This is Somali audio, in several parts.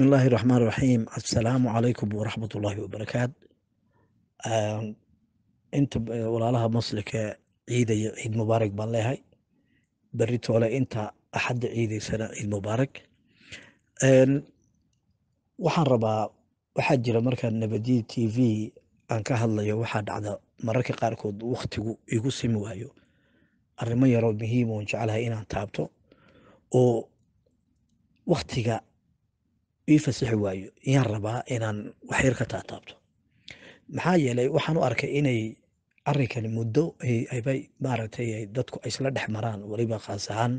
bismi illaahi raxmaan raxiim assalaamu calaykum waraxmat ullaahi wabarakaat inta walaalaha muslimka ciidaya ciid mubaarak baan leehay beri inta axadda ciidaysana ciid mubaarak waxaan rabaa waxaa jira markaan nabadiya t v aan ka hadlayo waxaa dhacda mararka qaarkood wakhtigu igu simi waayo arrimo yaroo muhiim oon jeclahay inaan taabto oo wakhtiga ii waayo yaan rabaa inaan waxyar ka taataabto maxaa yeelay waxaan u arkay inay arinkani muddo maaragtay dadku ay isla dhex maraan weliba khaas ahaan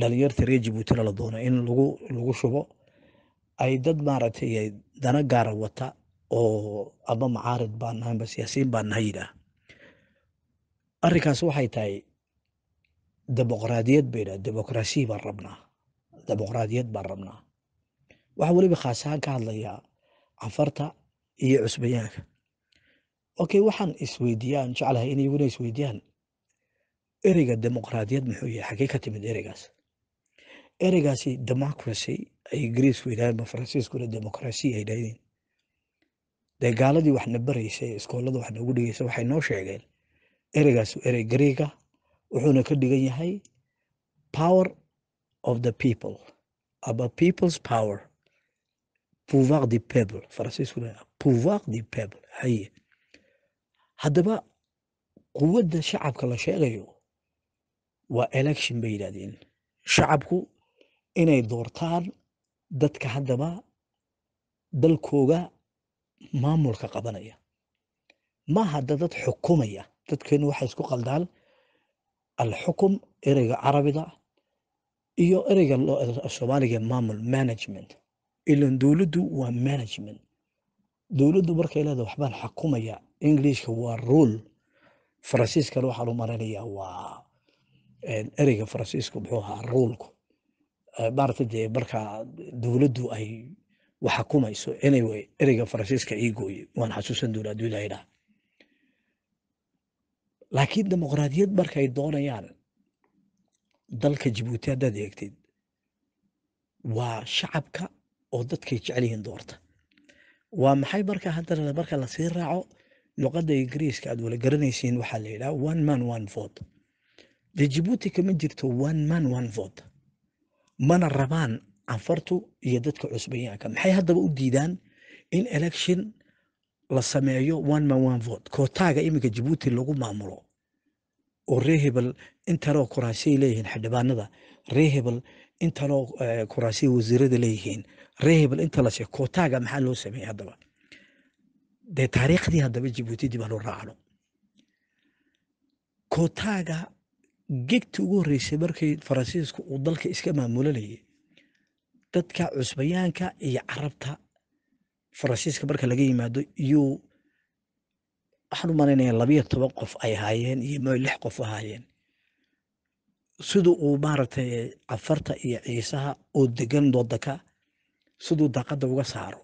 dhalinyarta reer jabuutina la doono in lagu lagu shubo ay dad maaragtay dana gaara wata oo ama macaarid baan nahay ama siyaasiyiin baan nahay yidhaah arrinkaas waxay tahay demoqraadiyad bay dhaha demoqraasiya baan rabnaa demoqraadiyad baan rabnaa waxaa weliba khaashaan ka hadlayaa cafarta iyo cusbayaanka okay waxaan isweydiiyaan jeclahay in iyaguna isweydiiyaan ereyga dimuqraadiyad muxuu yahay xagee ka timid ereygaas ereygaasi democracy ay ingiriisku yidhahdeen faransiiskuna democracy ay dhahdeen dee gaaladii waxna baraysa ee iskoolada waxna ugu dhigaysa waxay noo sheegeen ereygaasu erey gareega wuxuuna ka dhigan yahay power of the people ama people's power pouvoir du peuple faransiiskuna pouvoir du peuple haye haddaba quwadda shacabka la sheegayo waa election bay yidhahdeen shacabku inay doortaan dadka haddaba dalkooga maamulka qabanaya ma hadda dad xukumaya dadkeenu waxay isku qaldaan alxukum ereyga carabiga iyo ereyga soomaaliga maamul management ilan dowladdu waa management dowladdu markay leeda waxbaan xakumaya englishka waa rule faransiiskana waxaa lu marinaya waa ereyga faransiisku muxuu ahaa ruulku maarata dee markaa dowladdu ay waxxakumayso anyway ereyga faransiiska ii gooye waan xasuusan doonaa adduunyada laakiin dimuqraadiyad markay doonayaan dalka jabuuti haddaad eegtid waa shacabka oo dadkay jecel yihiin doorta waa maxay marka haddana marka lasii raaco luqadda ingiriiska aad wala garanaysiin waxaa la yidhaha one man one vote dee jabuuti kama jirto one man one vote mana rabaan anfartu iyo dadka cusbayaanka maxay haddaba u diidaan in election la sameeyo one man one vote kootaaga iminka jabuuti lagu maamulo oo ree intaloo kuraasay leeyihiin xildhibaanada ree intaloo eh, kuraasay wasiirada leeyihiin rehebel inta la sheeg kootaaga maxaa loo sameeyey haddaba dee taariikhdii haddaba jibuuti dib aanu raacno kootaaga gegta ugu horreysay markii faransiisku uu dalka iska maamulanayay dadka cusbayaanka iyo carabta faransiiska marka laga yimaado iyuu waxaan u malaynayaa labiyo toban qof ay ahaayeen iyo mooy lix qof ahaayeen sida uu maaragtay cafarta iyo ciisaha oo degan waddanka siduu daaqadda uga saaro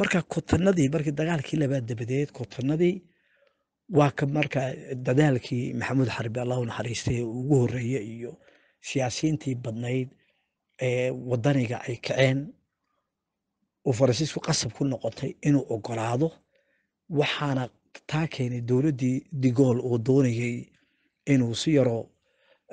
marka kotanadii markii dagaalkii labaad dabadeed kotanadii waa ka marka dadaalkii maxamuud xarbi allahu naxariistay ugu horeeye iyo siyaasiyiintii badnayd ee wadaniga ay kaceen uu faransiisku qasab ku noqotay inuu ogolaado waxaana taa keenay dowladdii digool oo doonayay inuu si yaro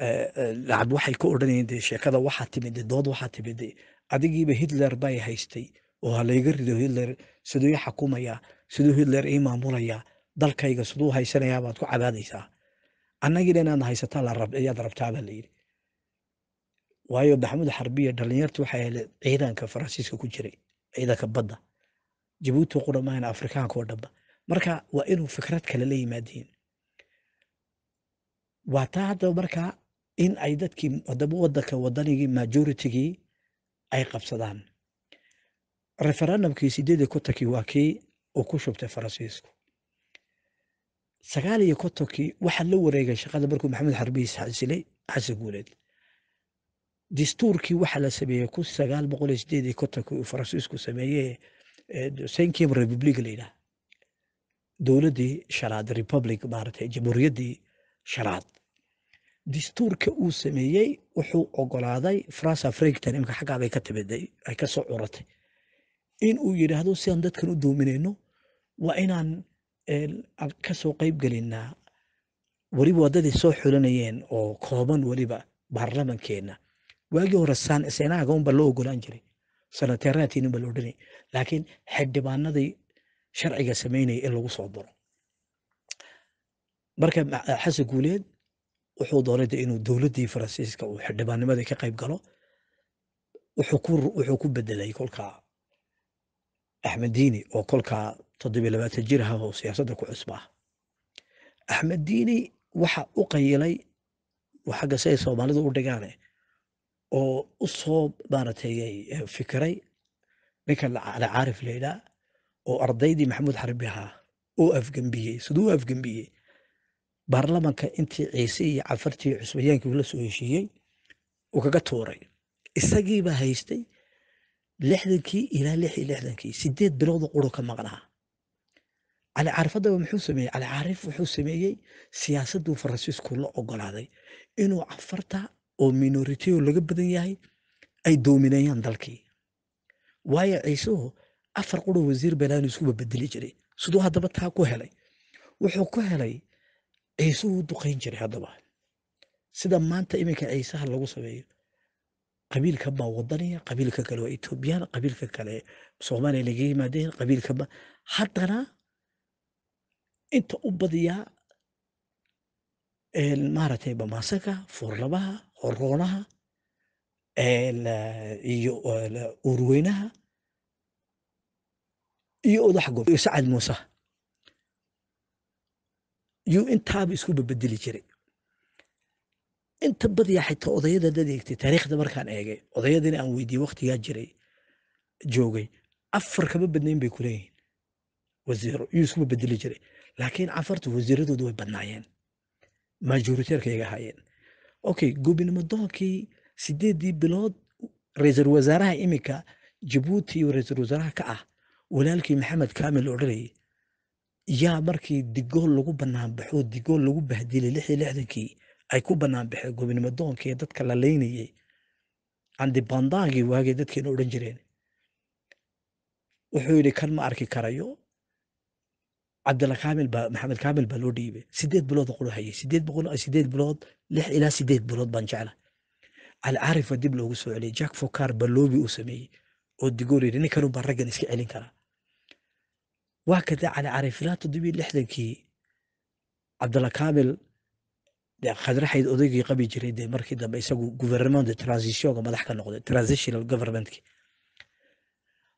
eh, eh, lacab waxay ka odhanayeen dee sheekada waxaa timide dood waxaa timide adigiiba hitler bay haystay oo halayga rido hitler siduu i xakumayaa siduu hitler ii maamulayaa dalkayga siduu haysanayaa baad ku cabaadaysaa annagiina inaad haysataa la rab ayaad rabtaabaa layidhi waayo maxamuud xarbiye dhallinyarta waxay ahayd ciidanka faransiiska ku jiray ciidanka badda jabuuti quramahan afrikaanka oo dhanba marka waa inuu fikrad kale la yimaadiin waa taa haddaba markaa in ay dadkii haddaba wadanka wadanigii majoritygii ay qabsadaan referendumkii sideed iyo kontonkii waa kii uu ku shubtay faransiisku sagaal iyo kontonkii waxaa la wareegay shaqada markuu maxamed xarbiis xasilay xasi guuleed dastuurkii waxaa la sameeyey kun sagaal boqol iyo sideed iyo kontonkii uu faransiisku sameeyey sankim eh, republic la yidhaha dowladdii shanaad republic maaragtay jamhuuriyaddii shanaad dastuurka uu sameeyey wuxuu ogolaaday franca frigton imka xaggaabay ka timiday ay ka soo curatay in uu yidhaahdo sidaan dadkan u doominayno waa inaan eh, ka soo qeyb gelinaa weliba wadadii soo xulanayeen oo kooban weliba baarlamankeena waagii hore sanseenaaga unba loo ogolaan jiray sanateeraadkiin unba loo dhanayay laakiin xildhibaanadii sharciga sameynaya in lagu soo daro marka xasan guuleed wuxuu doonayda inuu dowladdii faransiiska uu xildhibaannimada ka qayb galo wuxuu ku bedelay kolka axmed diini oo kolka toddobiyo labaatan jir ah oo siyaasadda ku cusbaa ah axmed diini waxa u qayilay xagga si ay soomaalidu u dhigaane oo u soo maaratay eh, fikiray ninka lacaarif laydhaa oo ardaydii maxamuud xarbi ahaa oo afgembiyey siduu afgembiyey baarlamanka intii ciise iyo cafartii cusbayaankii la soo heshiiyey uu kaga tuuray isagiibaa haystay lixdankii ilaa lix iyo lixdankii sideed biloodu quru ka maqnaa cali caarifaddaba muxuu sameeyey cali caarif wuxuu sameeyey siyaasadduu faransiisku la ogolaaday inuu cafarta oo minoritiyo laga badan yahay ay doominayaan dalkii waayo ciisuhu afar quro wasiir beelaan iskuba bedeli jiray siduu haddaba taa ku helay wuxuu ku helay ciise wuu duqayn jiray haddaba sida maanta iminka ciisaha lagu sameeyo qabiilkan baa wadaniya qabiilka kale waa etoobiyaan qabiilka kale soomaaliya laga yimaadeen qabiilka ba haddana inta u badiyaa maaragtay bamaasanka foorlabaha horoonaha iyo uurweynaha iyo odax gob iyo sacad muuse yuu intaaba isku babedeli jiray inta badiya xitaa odayada dad eegtay taariikhda markaan eegay odayadana aan weydiiyey wakhtigaa jiray joogay afar kama badnayn bay kuleeyihiin wasiiro yuu isku babedeli jiray laakiin afarta wasiiradoodu way badnaayeen majoriteerka iga hayeen okay gobinimo doonkii sideeddii bilood ra-iisul wasaaraha iminka jabuuti iyo ra-iisul wasaaraha ka ah walaalkii maxamed kaamil odhanayay yaa markii digool lagu banaanbaxoo digool lagu bahdilay lix lixdankii ay ku banaanbaxeen gobnimo doonkii dadka la leynayay candibandaagii waagay dadkeena odhan jireen wuxuu yidhi kan ma arki karayo cabdilakaamil baa maxamed kaamil baa loo dhiibay sideed bilood qura hayay sideed boqol sideed bilood lix ilaa sideed bilood baan jecla alcarifa dib loogu soo celiyay jack focar balobi uu sameeyey oo digool yidhi ninkanun baa raggan iska celin karaa waa kada cali cariifilaa toddobiyo lixdankii cabdalla kaamil khadraxayd odaygii qabi jiray dee markii dambe isagu guvernemonta transitionka madax ka noqday transitional governmentki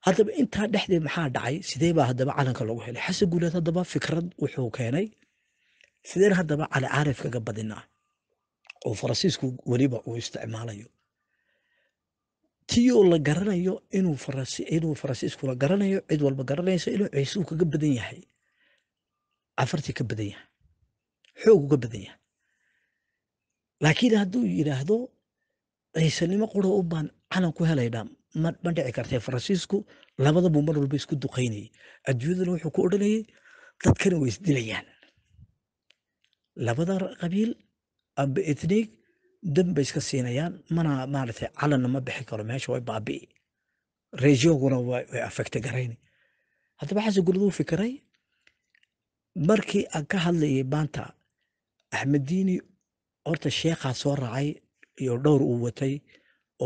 haddaba intaa dhexdeed maxaa dhacay sidee baa haddaba calanka lagu helay xasan guuleed haddaba fikrad wuxuu keenay sideen haddaba cali caarif kaga badinaa oo faransiisku weliba uu isticmaalayo tiyoo la garanayo inuu faransiiskula garanayo cid walba garanaysa inuu ciisuu kaga badan yahay afartii ka badan yahay xoogu ka badan yahay laakiin hadduu yidhaahdo ciisanimo qura u baan calan ku helaynaa ma dhici kartee faransiisku labadabu mar walba isku duqaynayay adduunyadana wuxuu ku odhanayay dadkana way isdilayaan labada qabiil amba etnig dan iska siinayaan mana maaragtay calanna ma bixi karo meesha way baabi'i rejioguna way afekte garayn haddaba xasan fikiray markii aan ka hadlayay maanta axmediini horta sheekhaa soo raacay iyo dhowr uu watay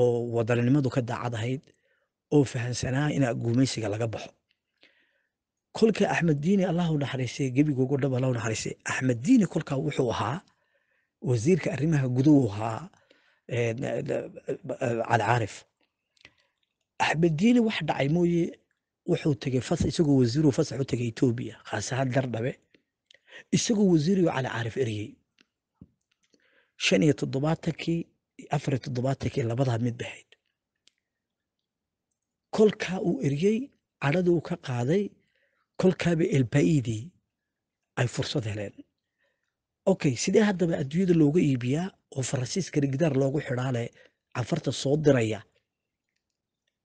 oo wadaninimadu ka daacad ahayd oo fahansanaa inaa guumaysiga laga baxo kolka axmed diini allahu naxariisay gebigogodhab allahu naxariisay axmed diini kolkaa wuxuu ahaa wasiirka arrimaha guduhu ahaa calicaarif axmediine wax dhacay mooye wuxuu tegey isagoo wasiiruu fasax u tegay etoobiya khaasahaan dardhabe isagoo wasiiriyo calicaarif eryey shan iyo toddobaatankii afariyo toddobaatankii labadaa mid bahayd kolkaa uu eryey cadhadii uu ka qaaday kolkaaba elbaidi ay fursad heleen okay sidee haddaba adduunyada looga iibiyaa oo faransiiskana gidaar loogu xidhaale cafarta soo diraya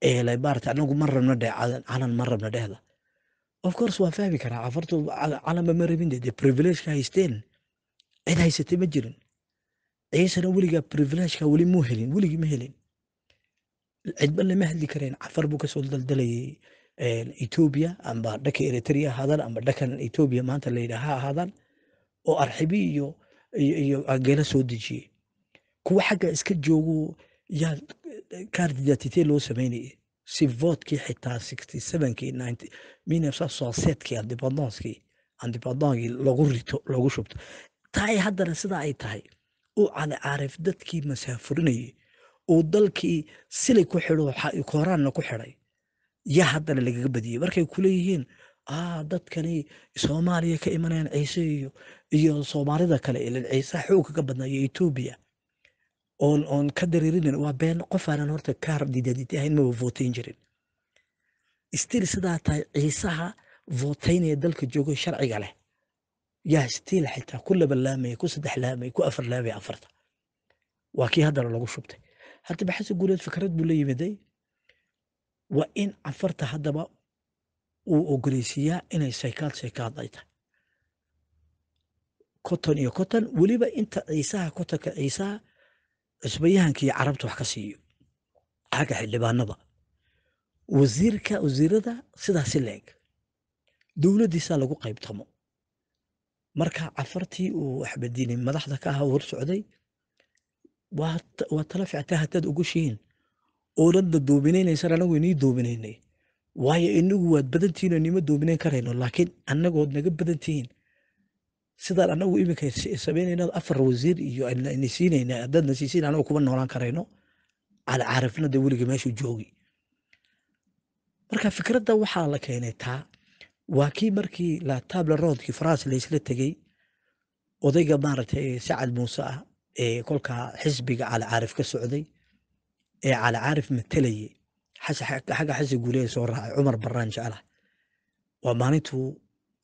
eele maarata anagu ma rabna dheh calan ma rabna dhehda of course waa fahmi karaa cafartu calanba ma rabin dee privilegeka haysteen cid haysatay ma jirin ciisana weligaa privilegeka weli muu helin weligii ma helin cidba lama hadli kareen cafar buu kasoo daldalayay etoobiya amba dhanka eritrea ahaadaan amba dhankan etoobiya maanta layidhaa ha ahaadaan oo arxibi iyo agela soo dejiyey kuwa xaggaa iska joogu yaa kaar didatite loo samaynayay si voodkii xitaa minsoseedkii andibadoonskii andibadoonkii lagu rito logu shubto taay haddana sidaa ay tahay uu calicaarif dadkii masaafurinayay uu dalkii silay ku xidho koraanna ku xidhay yaa haddana lagaga badiyey markay kuleeyihiin ah dadkani soomaaliya ka imanayaan ciise iyo iyo soomaalida kale ilan ciisaha xooga ka badnaayo etoobiya oon ka dareerinin waa been qofaanan horta kaar didadid ahayn maba votayn jirin stil sidaa tahay ciisaha votaynaya dalka jooga sharciga leh yaa stiil xitaa ku laba laamaya ku saddex laamaya ku afar laamaya afarta waa kii haddana lagu shubtay hadaba baxasi guuleed fikrad buu la yimiday eh? waa in afarta haddaba uu ogoleysiiyaa inay saykaad saykaad ay tahay konton iyo konton weliba inta ciisaha kontonka ciisaha cusbayahankaiyo carabta wax ka siiyo xagga xildhibaanada wasiirka wasiirada sidaasi leeg dowladiisaa lagu qaybtamo marka cafartii uu axmediini madaxda ka aha hor socday waa tala fictaa haddaad ogoshihiin oonadna na anagu inii doominaynay waayo inagu waad badantihin oo nima doominan karayno laakiin anagood naga badantihiin sidaan anagu iminka sameynayna afar wasiir iyo nasiinaynaa haddaad nasiisiin anagu kuma noolaan karayno cali caarifna dee weliga meeshuu joogi marka fikradda waxaa la keenay taa waa kii markii latable roodkii faraans laysla tegey odayga maaragtay sacad muuse ah ee kolkaa xisbiga cali caarif ka socday ee cali caarif matalayay xagga xasi guulehe soo raacay cumar baraan jeclah waa maalintuu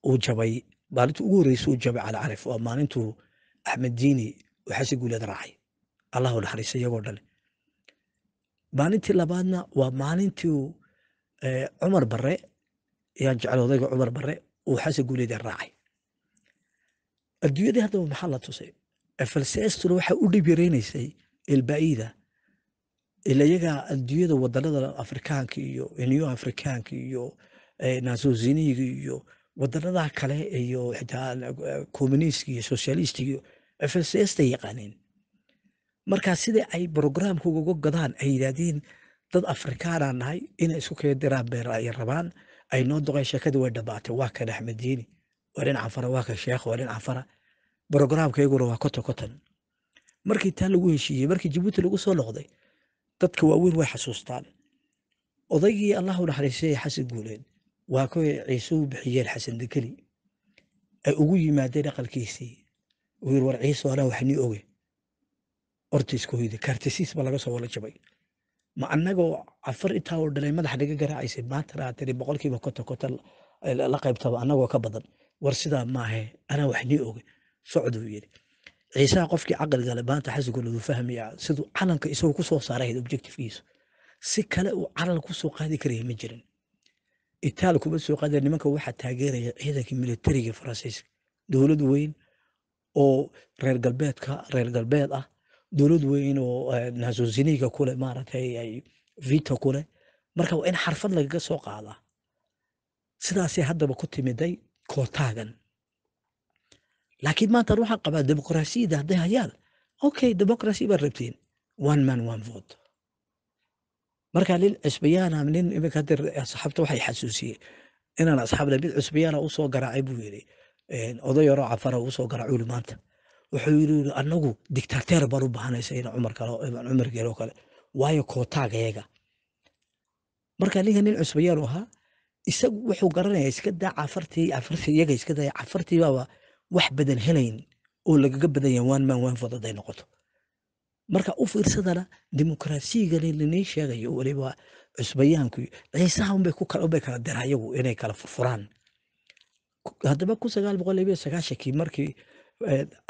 uu jabay maalintu ugu horreysa uu jabay cali waa maalintuu axmed diini uu xasi guuleed raacay allahu naxariisa iyagoo dhale maalintii labaadna waa maalintiu cumar bare yaan jecel cumar bare uu xasi guuleed raacay adduunyadii haddaba maxaa la tusay falseestuna waxaa u dhib yareynaysay elbaida ila iyagaa adduunyada wadanada afrikaanka iyo nyo afrikaanka iyo eh, naasoziniga iyo wadanadaha kale iyo xitaa eh, communistiga iyo socialistiga fssta yaqaaneen markaa sida ay brograamka ugaga godaan ay yidhaahdeen dad afrikaana nahay inay isku kala diraan beer ay rabaan ay noo doqeen sheekadii way dhammaatay waa kan axmediini waa nin canfara waa kan sheekh waa nin canfara brograamka iyaguna waa konton konton markii taa lagu heshiiyey markii jabuuti lagu soo noqday dadka waaweyn way xasuustaan odaygii allah u naxariisay ee xasan guuleen waa kuway ciise bixiyeen xasan dakeli ay ugu yimaadeen aqalkiisii uu yiri war ciise anaa wax nii oge ortiiskoydi kartisiisba laga soo wala jabay ma annagoo afar intaa oo dhalay madax naga garaacaysay maantana tiri boqolkiiba konta konta eh, la qaybtaba annagoo ka badan war sidaa maahe anaa wax oge socduu yidhi ciisaha qofkii caqligale maanta xasugol fahmaya siduu calanka isagu kusoo saarahayd objectivekiisu si kale uu calal kusoo qaadi karaya ma jirin itaal kuma soo qaada nimanka waxaa taageeraya ciidankii militariga faransiiska dowlad weyn oo reer galbeedka reer galbeed ah dowlad weyn oo eh, nasosiniga kule maaragtay ay vita kule marka waa in xarfad lagaga soo qaada sidaasay haddaba ku timiday kootaagan laakiin maanta waxaa qabaa dimuqraasiyadda hadday hayaan okay dimuqrasi baad rabtiin one man one vote marka nin cusbiyaana nin iminka hadir asxaabta waxay xasuusiyeen inaan asxaabna mid cusbiyaana u soo garaacay buu yidhi oday yaroo cafara uu soo garaacuu maanta wuxuu yidhi annagu dictateer baan u baahanaysa cumar kale cumar geelo kale waayo kootaagayaga marka ninka nin cusbiyaan ahaa isagu wuxuu garanaya iska daa cafartii cafartii iyaga iska daya cafartii baaba wax badan helayn oo lagaga badanya waan maan waan fod noqoto marka u fiirsadana dimuqraasiigani lanii sheegayo weliba cusbayaanku ciisahanbay kala dirayagu inay kala furfuraan haddaba kun boqol labiyo sagaashankii markii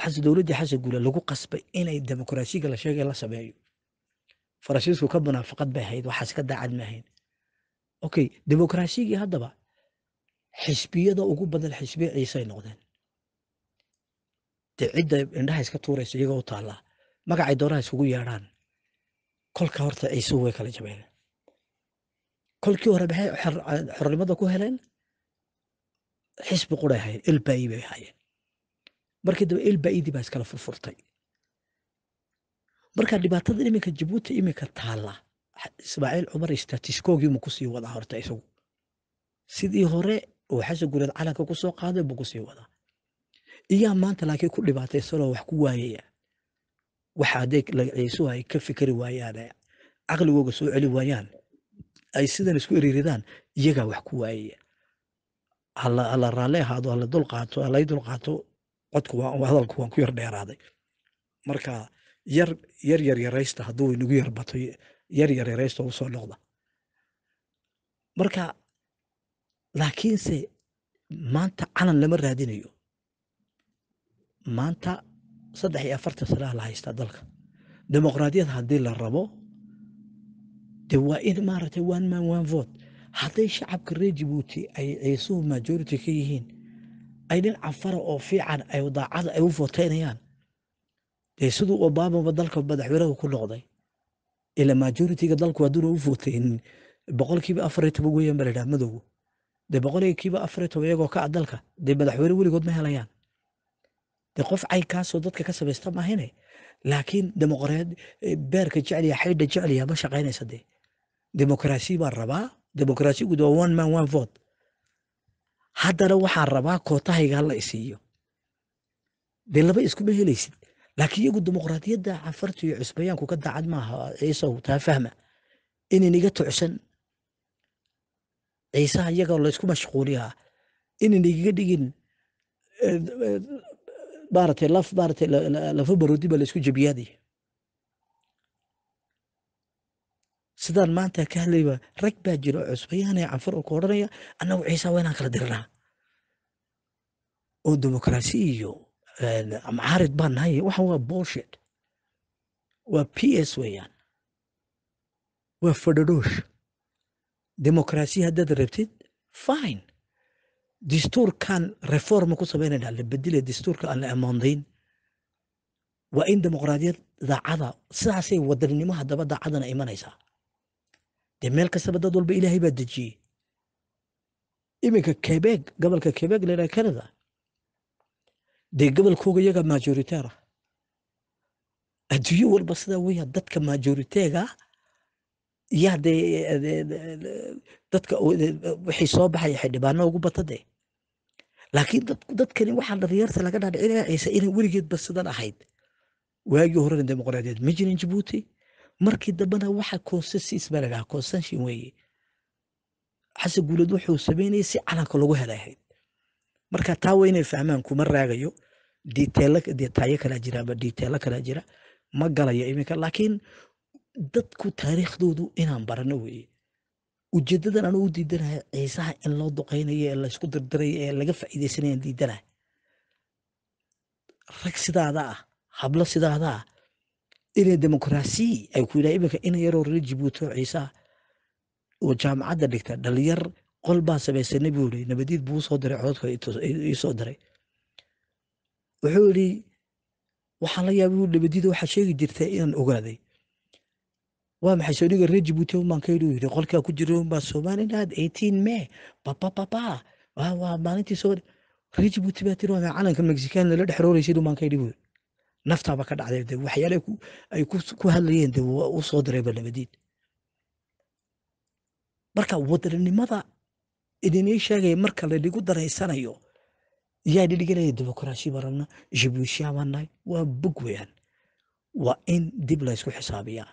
xasan xasan guule lagu qasbay inay dimuqraasiga la sheegay la sameeyo faransiisku ka munaafaqad bay ahayd waxaas ka daacad maahayn okay dimuqraasigii haddaba xisbiyada ugu badan xisbiya ciisay noqdeen dee cidda indhaha iska tuurayso iyagoo u taallaa magacay doonaha iskugu yeedhaan kolka horta ay way kala jabeen kolkii hore maxay xornimada ku heleen xisbi quray hayeen ilbai bay hayeen markii dambe ilbaidii baa iskala furfurtay marka dhibaatada iminka jabuuti iminka taalla ismaaciil cumar istatiskoogiimu kusii wadaa horta isagu sidii hore oo xasan gureed calanka kusoo soo qaaday buu kusii wadaa iyaa maanta laakiin ku dhibaataysanoo wax ku waayaya waxa hadday lagaciisuhay ka fikeri waayaane caqligooga soo celi waayaan ay sidan isku eriiridaan iyagaa wax ku waayaya hala raalle ahaado hala dulqaato halay dulqaato codku hadalku waan ku yar dheeraaday marka yar yar yar yaraysta hadduu inagu yar bato yar yar yaraysta u noqda marka laakiinse maanta calan lama raadinayo maanta saddex iyo afartan sanaa la haystaa dalka dimuqraadiyad haddii la rabo de waa in maaragtay one man one vote hadday shacabka reer jibuuti ay ciisuhu majority ka yihiin ay nin cafara oo fiican ay daacada ay u voteynayaan dee siduu obamaba dalka madaxweynaha ku noqday ila majoritiga dalku hadduuna u voteynin boqolkiiba afariyo toban weeyaan ba la dhaha madowga dee boqolkiiba afariyo toban iyagoo ka a ah dalka dee madaxweyne weligood ma helayaan de qof caynkaasoo dadka ka samaysta maahine laakiin demoqreed eh, beerka jecliya xaydha jecliya ma shaqaynaysa dee demokrasi baan rabaa demokrasigu waa one man one vote haddana waxaan rabaa kootahayga hala isiiyo dee laba iskuma helaysid laakiin iyagu dimuqraadiyadda canfarta iyo cusbayaanku ka daacad maaha ciisa hutaa fahma inin iga tucsan ciisaha iyagoo la ysku mashquuliyaa inin igaga dhigin eh, eh, maaratay laf maaratay lafa baroodi baa laisku jabiyaadaya sidaan maanta ka hadlayba rag baa jira cusbayaanee canfar oo ku odhanaya annagu ciisa waa inaan kala diranaa oo demokarasi iyo macaarid baa nahay waxa waa bolshit waa p s weeyaan waa fadhadhoosh demokarasi haddaad rabtid fine dastuurkan reforma ku sameynayna la bedile dastuurka aan la ammaandayn waa in dimuqraadiyad daacada sidaasay wadaninimo haddaba daacadana imanaysaa dee meel kastaba dad walba ilaahay baa dejiyey iminka kebeg gobolka kebeg laydhaha canada dee gobolkooga iyagaa majoriteera adduunyo walba sidaa weeyaa dadka majoriteega yaa dee dadka wixii soo baxaya xildhibaano ugu bata dee laakiin dadkani waxaa dhalinyarta laga dhaadhicinaya ciise inay weligeedba sidan ahayd waagii horena dimuqraadiyeed ma jirin jabuuti markii dambena waxa consensus baa ladhaha consension weeye xasan guulad wuxuu sameynayay si calanka lagu helay ahayd marka taa waa inay fahmaan kuma raagayo detailo kalaa jira ama detailo kalaa jira ma galayo iminka laakiin dadku taariikhdoodu inaan barano weeye ujeedadan anu u diidanayo ciisaha in loo duqaynayo ee laysku dirdiray ee laga faa'iidaysanayaan diidanayo rag sidaada ah hablo sidaada ah inay demoqrasiy ay ku yidhaha iminka ina yaroo reer jibuuti oo ciisaa oo jaamacadda dhigta dhalinyar qol baa samaysa nebi uri nabadiid buu usoo diray cododka ii soo diray wuxuu yidhi waxaa la yaabay nabadiid waxaa sheegi jirtay inaan ogaaday waa maxay soo dhiga rejibuuti unbaan yidhi qolkaa ku jiro unbaa somaliland eighteen may papapapa waa maalintii soo rejibuuti baa tiri waa calanka mexican lala dhexrooraysid unbaan ka buu naftaaba ka dhacday de waxyaale ay ku hadlayeen de u soo dareeba nabadiid marka wadanimada idinii sheegaya marka ladhigu daraysanayo yaa dhidhiganaya dimuqraasi baan rabna jibuuti baan waa bog weyaan waa in dib laysku xisaabiyaa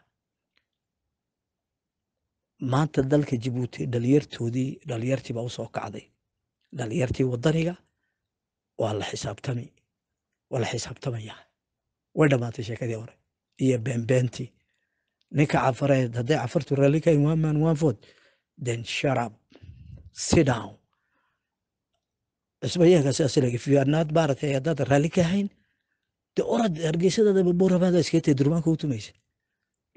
maanta dalka jabuuti dhalinyartoodii dhalinyartii baa usoo kacday dhalinyartii wadaniga waa la xisaabtami waa la xisaabtamaya way dhammaatay sheekadii hore iyo beenbeentii ninka cafareed hadday cafartu raalli ka yihin one man one vote then shut up sit sidaas laga if you are haddaad raalli ka hayn orad hargeysadaada balboo rabaada durbaanka u tumaysa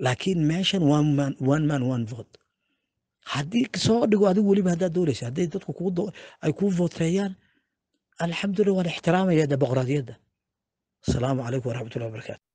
laakiin meeshan one man one vote haddii soo dhigo adigu weliba haddaad doonaysa hadday dadku ay kuu vooteeyaan alxamdulillah waan ixtiraamaya dimuqraadiyadda asalaamu calaykum waraxmatullahi wabarakatu